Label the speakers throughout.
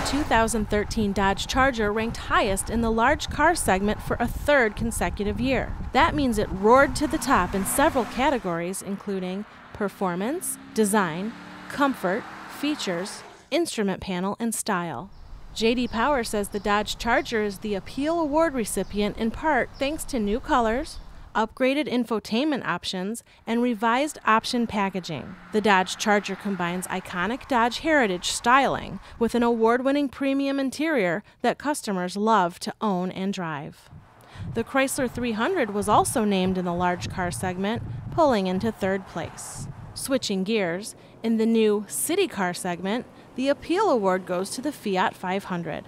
Speaker 1: The 2013 Dodge Charger ranked highest in the large car segment for a third consecutive year. That means it roared to the top in several categories, including performance, design, comfort, features, instrument panel, and style. JD Power says the Dodge Charger is the Appeal Award recipient in part thanks to new colors, upgraded infotainment options, and revised option packaging. The Dodge Charger combines iconic Dodge heritage styling with an award winning premium interior that customers love to own and drive. The Chrysler 300 was also named in the large car segment, pulling into third place. Switching gears, in the new City Car segment, the Appeal Award goes to the Fiat 500.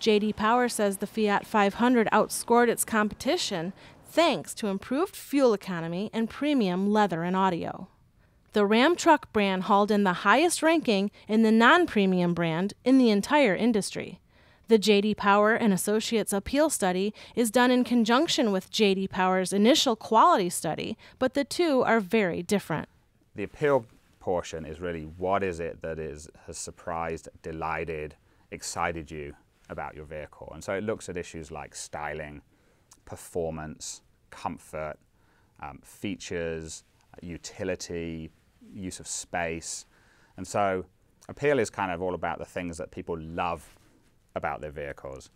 Speaker 1: JD Power says the Fiat 500 outscored its competition thanks to improved fuel economy and premium leather and audio. The Ram truck brand hauled in the highest ranking in the non-premium brand in the entire industry. The JD Power and Associates appeal study is done in conjunction with JD Power's initial quality study, but the two are very different.
Speaker 2: The appeal portion is really what is it that is has surprised, delighted, excited you about your vehicle. And so it looks at issues like styling, performance, comfort, um, features, utility, use of space. And so appeal is kind of all about the things that people love about their vehicles.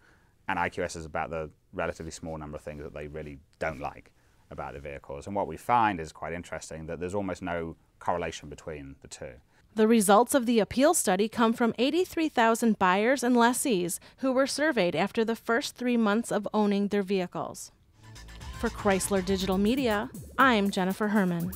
Speaker 2: And IQS is about the relatively small number of things that they really don't like about the vehicles. And what we find is quite interesting that there's almost no correlation between the two.
Speaker 1: The results of the appeal study come from 83,000 buyers and lessees who were surveyed after the first three months of owning their vehicles. For Chrysler Digital Media, I'm Jennifer Herman.